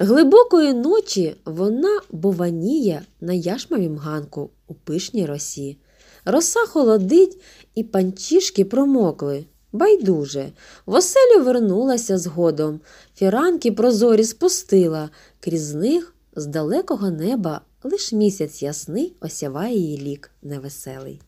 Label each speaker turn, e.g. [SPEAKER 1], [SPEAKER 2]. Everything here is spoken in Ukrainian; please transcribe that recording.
[SPEAKER 1] Глибокої ночі вона буваніє на яшмовім ганку у пишній росі. Роса холодить, і панчішки промокли. Байдуже. В оселю вернулася згодом. Фіранки прозорі спустила, крізь них з далекого неба лиш місяць ясний
[SPEAKER 2] осяває її лік невеселий.